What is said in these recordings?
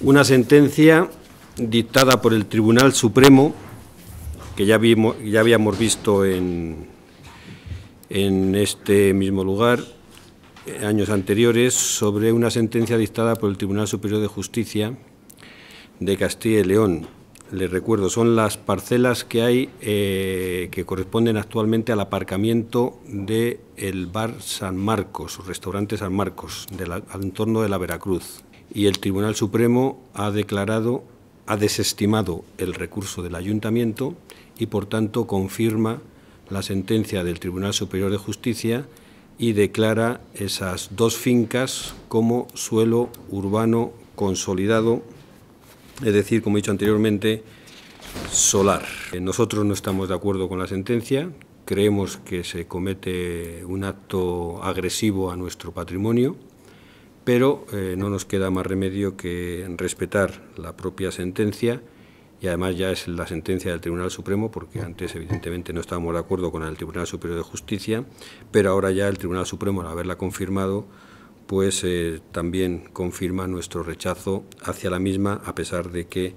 una sentencia dictada por el Tribunal Supremo, que ya, vimos, ya habíamos visto en, en este mismo lugar eh, años anteriores sobre una sentencia dictada por el Tribunal Superior de Justicia de Castilla y León. Les recuerdo, son las parcelas que hay eh, que corresponden actualmente al aparcamiento del bar San Marcos, restaurante San Marcos, al entorno de la Veracruz, y el Tribunal Supremo ha declarado, ha desestimado el recurso del Ayuntamiento y, por tanto, confirma la sentencia del Tribunal Superior de Justicia y declara esas dos fincas como suelo urbano consolidado, es decir, como he dicho anteriormente, solar. Eh, nosotros no estamos de acuerdo con la sentencia, creemos que se comete un acto agresivo a nuestro patrimonio pero eh, no nos queda más remedio que respetar la propia sentencia y además ya es la sentencia del Tribunal Supremo, porque antes evidentemente no estábamos de acuerdo con el Tribunal Superior de Justicia, pero ahora ya el Tribunal Supremo, al haberla confirmado, pues eh, también confirma nuestro rechazo hacia la misma, a pesar de que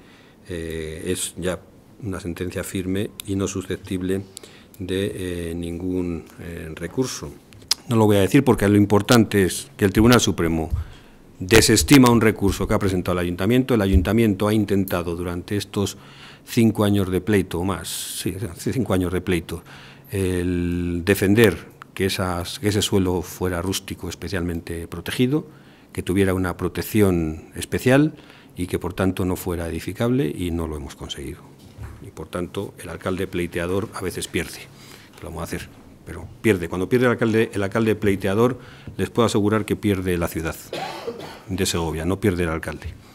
eh, es ya una sentencia firme y no susceptible de ningún recurso no lo voy a decir porque lo importante es que el Tribunal Supremo desestima un recurso que ha presentado el ayuntamiento. El ayuntamiento ha intentado durante estos cinco años de pleito o más, sí, cinco años de pleito, el defender que, ese suelo fuera rústico especialmente protegido, que tuviera una protección especial y que por tanto no fuera edificable y no lo hemos conseguido. Y por tanto el alcalde pleiteador a veces pierde. lo vamos a hacer? pero pierde. Cuando pierde el alcalde, el alcalde pleiteador, les puedo asegurar que pierde la ciudad de Segovia, no pierde el alcalde.